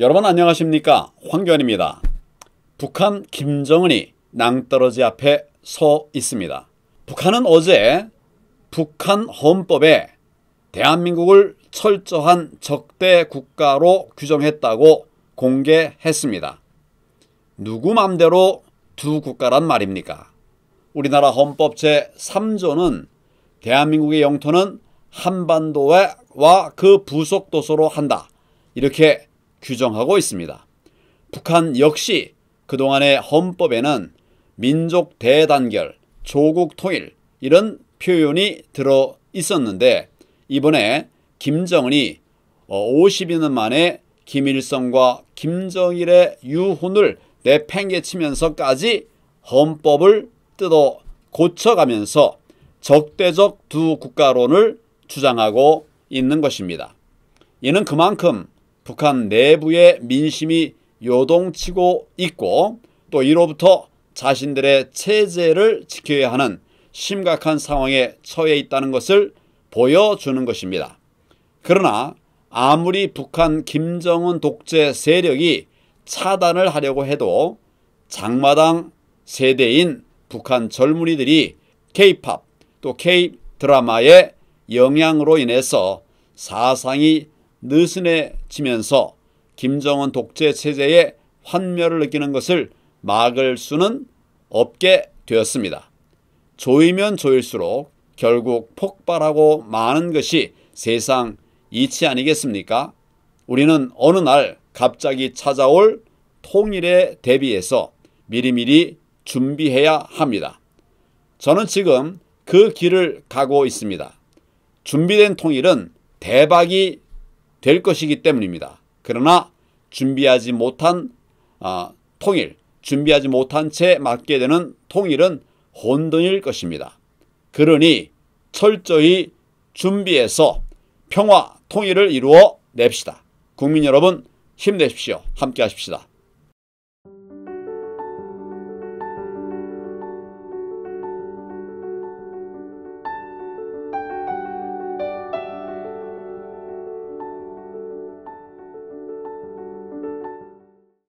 여러분 안녕하십니까 황교안입니다. 북한 김정은이 낭떠러지 앞에 서 있습니다. 북한은 어제 북한 헌법에 대한민국을 철저한 적대 국가로 규정했다고 공개했습니다. 누구 맘대로 두 국가란 말입니까? 우리나라 헌법 제3조는 대한민국의 영토는 한반도와 그 부속도서로 한다. 이렇게 규정하고 있습니다. 북한 역시 그동안의 헌법에는 민족 대단결, 조국 통일 이런 표현이 들어 있었는데 이번에 김정은이 5 어, 0년 만에 김일성과 김정일의 유혼을 내팽개치면서까지 헌법을 뜯어 고쳐가면서 적대적 두 국가론을 주장하고 있는 것입니다. 이는 그만큼 북한 내부의 민심이 요동치고 있고 또 이로부터 자신들의 체제를 지켜야 하는 심각한 상황에 처해 있다는 것을 보여주는 것입니다. 그러나 아무리 북한 김정은 독재 세력이 차단을 하려고 해도 장마당 세대인 북한 젊은이들이 케이팝 또케 드라마의 영향으로 인해서 사상이 느슨해지면서 김정은 독재 체제의 환멸을 느끼는 것을 막을 수는 없게 되었습니다. 조이면 조일수록 결국 폭발하고 많은 것이 세상 이치 아니겠습니까? 우리는 어느 날 갑자기 찾아올 통일에 대비해서 미리미리 준비해야 합니다. 저는 지금 그 길을 가고 있습니다. 준비된 통일은 대박이 될 것이기 때문입니다. 그러나 준비하지 못한 아, 통일, 준비하지 못한 채 맞게 되는 통일은 혼돈일 것입니다. 그러니 철저히 준비해서 평화 통일을 이루어 냅시다. 국민 여러분 힘내십시오. 함께 하십시다.